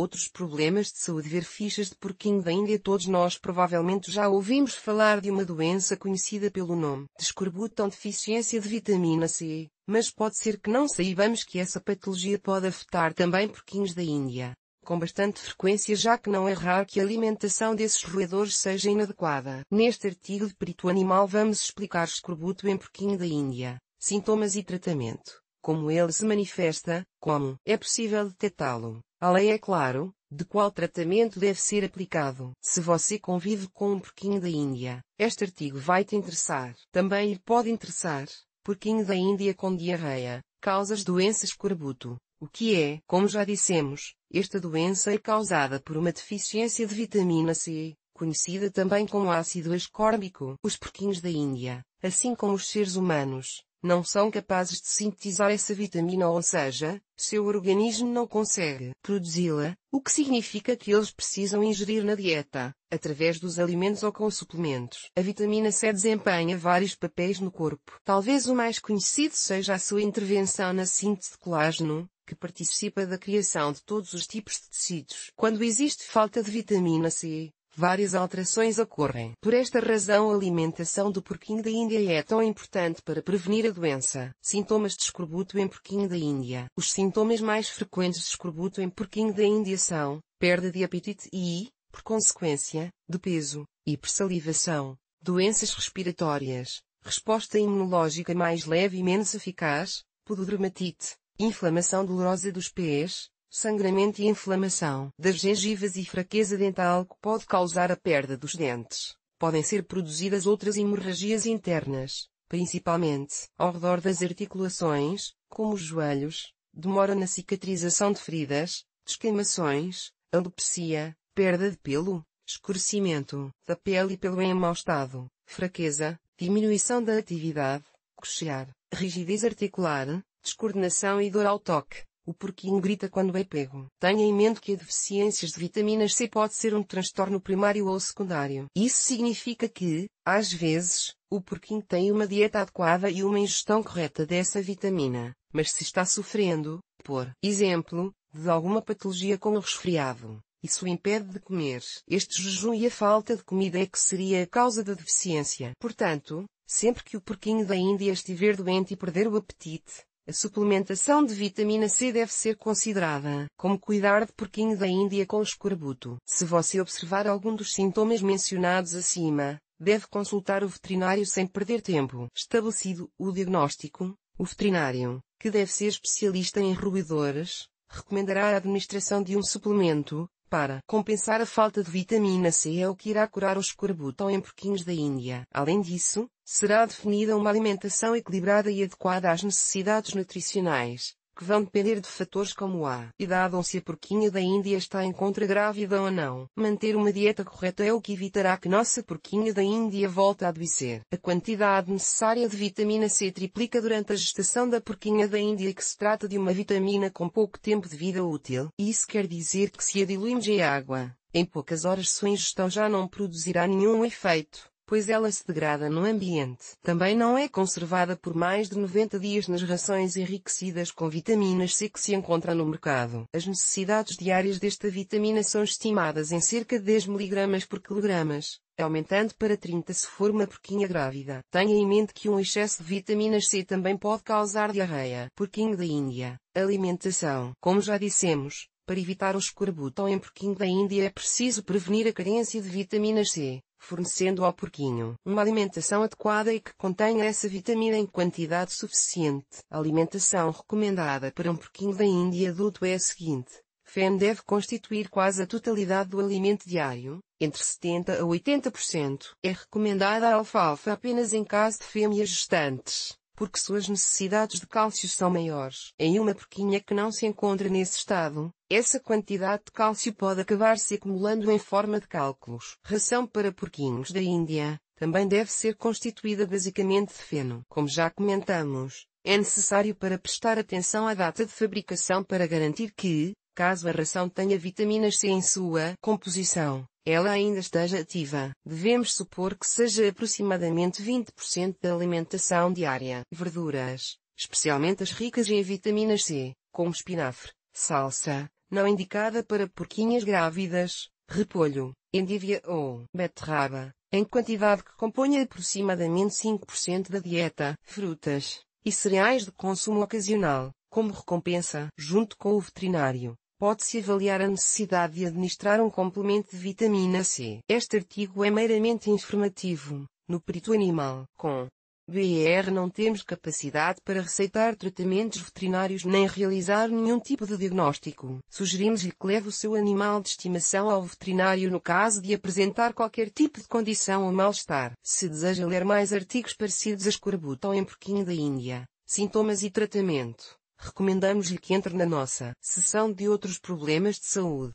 Outros problemas de saúde ver fichas de porquinho da Índia todos nós provavelmente já ouvimos falar de uma doença conhecida pelo nome de escorbuto deficiência de vitamina C, mas pode ser que não saibamos que essa patologia pode afetar também porquinhos da Índia, com bastante frequência já que não é raro que a alimentação desses roedores seja inadequada. Neste artigo de Perito Animal vamos explicar escorbuto em porquinho da Índia, sintomas e tratamento, como ele se manifesta, como é possível detectá-lo a lei é claro, de qual tratamento deve ser aplicado. Se você convive com um porquinho da Índia, este artigo vai te interessar. Também lhe pode interessar, porquinho da Índia com diarreia, causas doenças corbuto. O que é, como já dissemos, esta doença é causada por uma deficiência de vitamina C, conhecida também como ácido ascórbico. Os porquinhos da Índia, assim como os seres humanos, não são capazes de sintetizar essa vitamina, ou seja, seu organismo não consegue produzi-la, o que significa que eles precisam ingerir na dieta, através dos alimentos ou com suplementos. A vitamina C desempenha vários papéis no corpo. Talvez o mais conhecido seja a sua intervenção na síntese de colágeno, que participa da criação de todos os tipos de tecidos. Quando existe falta de vitamina C, várias alterações ocorrem. Por esta razão a alimentação do porquinho da Índia é tão importante para prevenir a doença. Sintomas de escorbuto em porquinho da Índia. Os sintomas mais frequentes de escorbuto em porquinho da Índia são perda de apetite e, por consequência, de peso, hipersalivação, doenças respiratórias, resposta imunológica mais leve e menos eficaz, pododermatite, inflamação dolorosa dos pés, sangramento e inflamação das gengivas e fraqueza dental que pode causar a perda dos dentes. Podem ser produzidas outras hemorragias internas, principalmente ao redor das articulações, como os joelhos, demora na cicatrização de feridas, descamações, alopecia, perda de pelo, escurecimento da pele e pelo em mau estado, fraqueza, diminuição da atividade, coxear, rigidez articular, descoordenação e dor ao toque. O porquinho grita quando é pego. Tenha em mente que a deficiência de vitaminas C pode ser um transtorno primário ou secundário. Isso significa que, às vezes, o porquinho tem uma dieta adequada e uma ingestão correta dessa vitamina, mas se está sofrendo, por exemplo, de alguma patologia como o resfriado, isso o impede de comer. Este jejum e a falta de comida é que seria a causa da deficiência. Portanto, sempre que o porquinho da Índia estiver doente e perder o apetite, a suplementação de vitamina C deve ser considerada como cuidar de porquinho da Índia com escorbuto. Se você observar algum dos sintomas mencionados acima, deve consultar o veterinário sem perder tempo. Estabelecido o diagnóstico, o veterinário, que deve ser especialista em roedores, recomendará a administração de um suplemento para compensar a falta de vitamina C é o que irá curar o escorbuto em porquinhos da Índia. Além disso, será definida uma alimentação equilibrada e adequada às necessidades nutricionais, que vão depender de fatores como a idade ou se a porquinha da Índia está em contra grávida ou não. Manter uma dieta correta é o que evitará que nossa porquinha da Índia volte a adoecer. A quantidade necessária de vitamina C triplica durante a gestação da porquinha da Índia que se trata de uma vitamina com pouco tempo de vida útil. Isso quer dizer que se a diluímos em água, em poucas horas sua ingestão já não produzirá nenhum efeito pois ela se degrada no ambiente. Também não é conservada por mais de 90 dias nas rações enriquecidas com vitaminas C que se encontra no mercado. As necessidades diárias desta vitamina são estimadas em cerca de 10 mg por quilogramas, aumentando para 30 se for uma porquinha grávida. Tenha em mente que um excesso de vitamina C também pode causar diarreia. Porquinho da Índia. Alimentação. Como já dissemos, para evitar o escorbuto em porquinho da Índia é preciso prevenir a carência de vitamina C fornecendo ao porquinho uma alimentação adequada e que contenha essa vitamina em quantidade suficiente. A alimentação recomendada para um porquinho da Índia adulto é a seguinte. FEM deve constituir quase a totalidade do alimento diário, entre 70% a 80%. É recomendada a alfalfa apenas em caso de fêmeas gestantes porque suas necessidades de cálcio são maiores. Em uma porquinha que não se encontra nesse estado, essa quantidade de cálcio pode acabar se acumulando em forma de cálculos. Ração para porquinhos da Índia também deve ser constituída basicamente de feno. Como já comentamos, é necessário para prestar atenção à data de fabricação para garantir que, caso a ração tenha vitaminas C em sua composição, ela ainda esteja ativa. Devemos supor que seja aproximadamente 20% da alimentação diária. Verduras, especialmente as ricas em vitamina C, como espinafre, salsa, não indicada para porquinhas grávidas, repolho, endívia ou beterraba, em quantidade que compõe aproximadamente 5% da dieta. Frutas e cereais de consumo ocasional, como recompensa, junto com o veterinário, pode-se avaliar a necessidade de administrar um complemento de vitamina C. Este artigo é meramente informativo, no perito animal, com BR não temos capacidade para receitar tratamentos veterinários nem realizar nenhum tipo de diagnóstico. Sugerimos-lhe que leve o seu animal de estimação ao veterinário no caso de apresentar qualquer tipo de condição ou mal-estar. Se deseja ler mais artigos parecidos a escorbuto ou em porquinho da Índia, sintomas e tratamento Recomendamos-lhe que entre na nossa sessão de outros problemas de saúde.